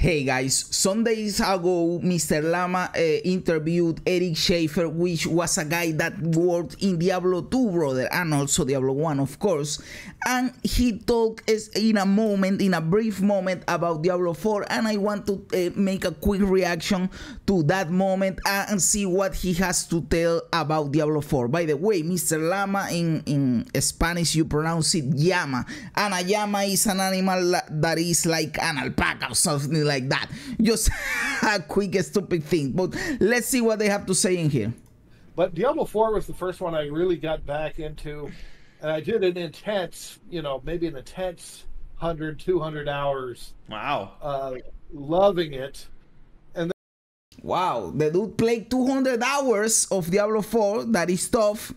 Hey guys, some days ago, Mr. Lama uh, interviewed Eric Schaefer, which was a guy that worked in Diablo 2, brother, and also Diablo 1, of course. And he talked in a moment, in a brief moment, about Diablo 4, and I want to uh, make a quick reaction to that moment uh, and see what he has to tell about Diablo 4. By the way, Mr. Lama, in, in Spanish, you pronounce it llama, and a llama is an animal that is like an alpaca or something like that. Just a quick, stupid thing. But let's see what they have to say in here. But Diablo 4 was the first one I really got back into. And I did an intense, you know, maybe an intense 100, 200 hours. Wow. Uh, loving it. And then- Wow. The dude played 200 hours of Diablo 4. That is tough.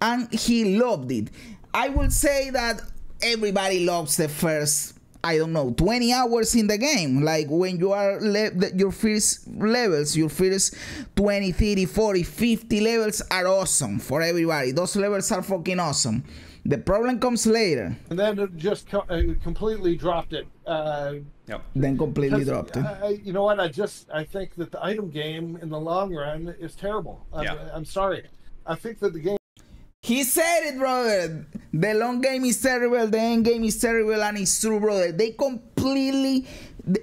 And he loved it. I would say that everybody loves the first I don't know 20 hours in the game like when you are your first levels your first 20 30 40 50 levels are awesome for everybody those levels are fucking awesome the problem comes later and then it just co uh, completely dropped it uh, yep. then completely dropped it I, you know what i just i think that the item game in the long run is terrible yeah. I'm, I'm sorry i think that the game he said it, brother. The long game is terrible. The end game is terrible, and it's true, brother. They completely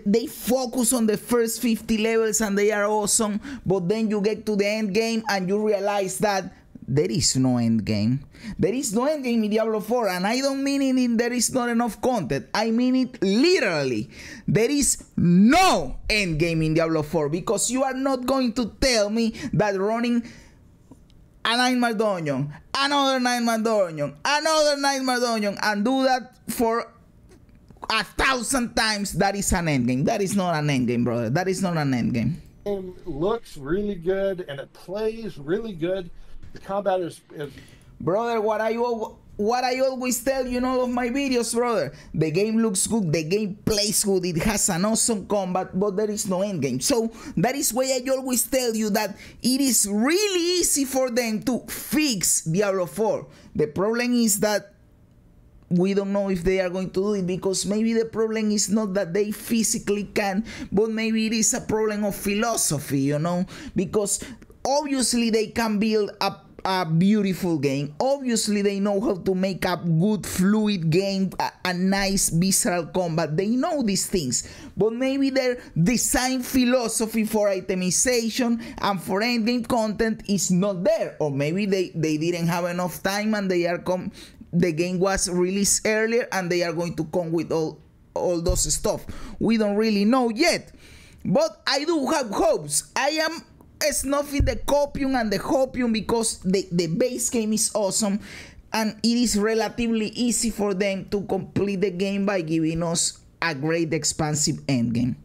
they focus on the first 50 levels and they are awesome, but then you get to the end game and you realize that there is no end game. There is no end game in Diablo 4, and I don't mean it in there is not enough content. I mean it literally. There is no end game in Diablo 4 because you are not going to tell me that running a nightmare dungeon, another nightmare dungeon, another nightmare dungeon, and do that for a thousand times. That is an end game. That is not an end game, brother. That is not an end game. looks really good and it plays really good. The combat is, is... brother. What I what I always tell you in all of my videos, brother. The game looks good, the game plays good, it has an awesome combat, but there is no end game. So that is why I always tell you that it is really easy for them to fix Diablo 4. The problem is that we don't know if they are going to do it because maybe the problem is not that they physically can, but maybe it is a problem of philosophy, you know, because obviously they can build a a beautiful game. Obviously, they know how to make a good, fluid game, a, a, nice, visceral combat. They know these things, but maybe their design philosophy for itemization and for ending content is not there, or maybe they, they didn't have enough time and they are com. The game was released earlier, and they are going to come with all all those stuff. We don't really know yet. But I do have hopes. I am snuffing the copium and the hopium because the, the base game is awesome and it is relatively easy for them to complete the game by giving us a great expansive endgame.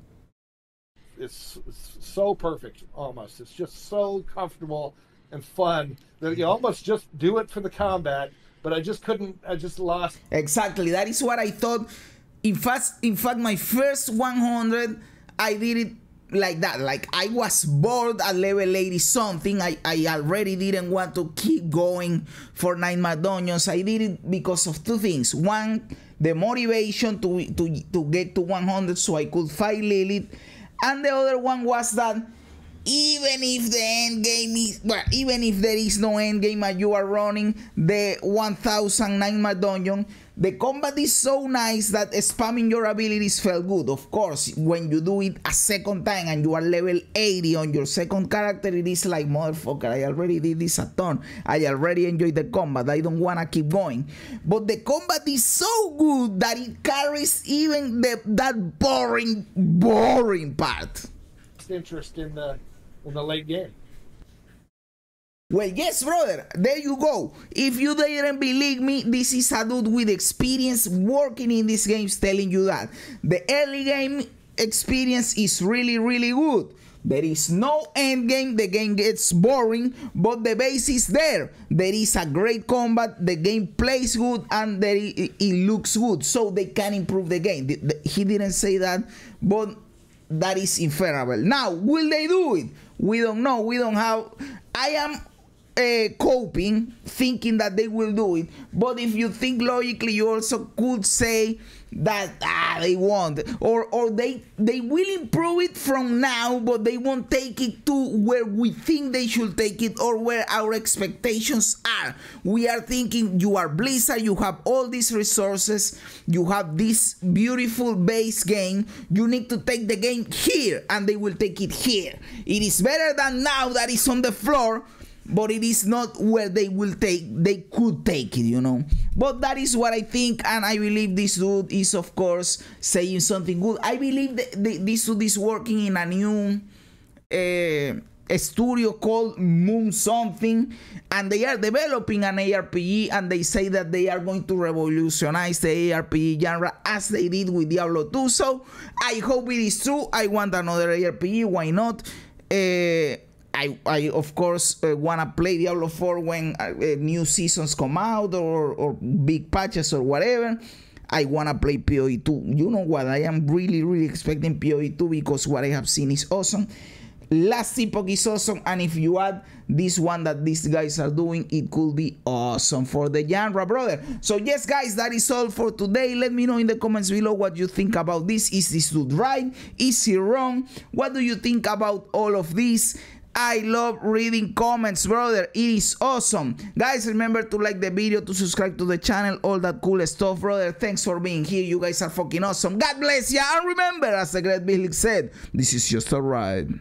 It's, it's so perfect almost. It's just so comfortable and fun that you almost just do it for the combat, but I just couldn't I just lost Exactly. That is what I thought. In fact in fact my first 100 I did it like that like i was bored at level 80 something i i already didn't want to keep going for nine madonions i did it because of two things one the motivation to to to get to 100 so i could fight lilith and the other one was that even if the end game is well, even if there is no end game and you are running the 1009 mad dungeon the combat is so nice that spamming your abilities felt good of course when you do it a second time and you are level 80 on your second character it is like motherfucker i already did this a ton i already enjoyed the combat i don't wanna keep going but the combat is so good that it carries even the, that boring boring part interest in the in the late game. Well, yes, brother. There you go. If you didn't believe me, this is a dude with experience working in these games telling you that. The early game experience is really, really good. There is no end game, the game gets boring, but the base is there. There is a great combat, the game plays good, and there it, it looks good, so they can improve the game. The, the, he didn't say that, but that is inferable. Now, will they do it? We don't know. We don't have. I am uh, coping thinking that they will do it but if you think logically you also could say that ah, they won't or or they they will improve it from now but they won't take it to where we think they should take it or where our expectations are we are thinking you are blizzard you have all these resources you have this beautiful base game you need to take the game here and they will take it here it is better than now that it's on the floor but it is not where they will take they could take it you know but that is what i think and i believe this dude is of course saying something good i believe that this dude is working in a new uh, eh, a studio called moon something and they are developing an arpg and they say that they are going to revolutionize the arpg genre as they did with diablo 2 so i hope it is true i want another arpg why not uh, I, I of course uh, wanna play Diablo 4 when uh, uh, new seasons come out or, or big patches or whatever. I wanna play PoE 2. You know what? I am really, really expecting PoE 2 because what I have seen is awesome. Last epoch is awesome, and if you add this one that these guys are doing, it could be awesome for the genre, brother. So yes, guys, that is all for today. Let me know in the comments below what you think about this. Is this dude right? Is he wrong? What do you think about all of this? I love reading comments, brother. It is awesome. Guys, remember to like the video, to subscribe to the channel, all that cool stuff, brother. Thanks for being here. You guys are fucking awesome. God bless ya. And remember, as the great Billy said, this is just a ride.